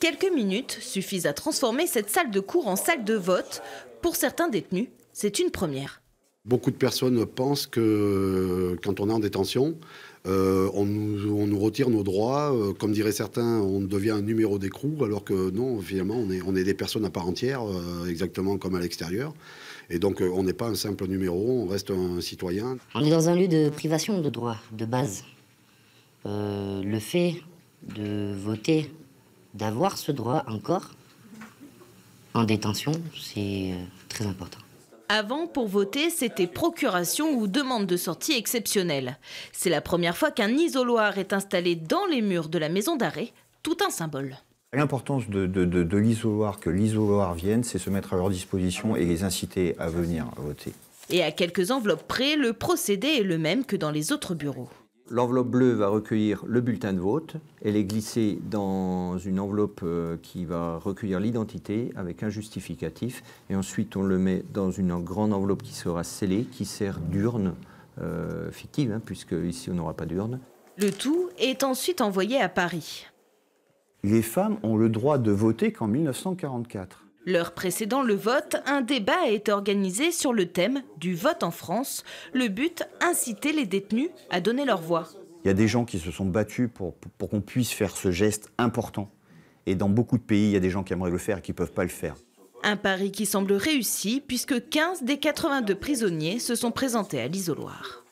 Quelques minutes suffisent à transformer cette salle de cours en salle de vote. Pour certains détenus, c'est une première. Beaucoup de personnes pensent que euh, quand on est en détention, euh, on, nous, retire nos droits. Euh, comme diraient certains, on devient un numéro d'écrou, alors que non, finalement, on est, on est, des personnes à part entière, exactement comme à l'extérieur. Et donc, on n'est pas un simple numéro, on reste un citoyen. On est dans un lieu de privation de droits, de base. le fait de voter d'avoir ce droit encore en détention, c'est euh, très important. Avant, pour voter, c'était procuration ou demande de sortie exceptionnelle. C'est la première fois qu'un isoloir est installé dans les murs de la maison d'arrêt, tout un symbole. L'importance de, l'isoloir, que l'isoloir vienne, c'est se mettre à leur disposition et les inciter à venir voter. Et à quelques enveloppes près, le procédé est le même que dans les autres bureaux. L'enveloppe bleue va recueillir le bulletin de vote. Elle est glissée dans une enveloppe euh, qui va recueillir l'identité avec un justificatif. Et ensuite, on le met dans une grande enveloppe qui sera scellée, qui sert d'urne euh, fictive, hein, puisque ici, on n'aura pas d'urne. Le tout est ensuite envoyé à Paris. Les femmes ont le droit de voter qu'en 1944. L'heure précédant le vote, un débat a été organisé sur le thème du vote en France. Le but, inciter les détenus à donner leur voix. Il y a des gens qui se sont battus pour, qu'on puisse faire ce geste important. Et dans beaucoup de pays, il y a des gens qui aimeraient le faire et qui ne peuvent pas le faire. Un pari qui semble réussi puisque 15 des 82 prisonniers se sont présentés à l'isoloir.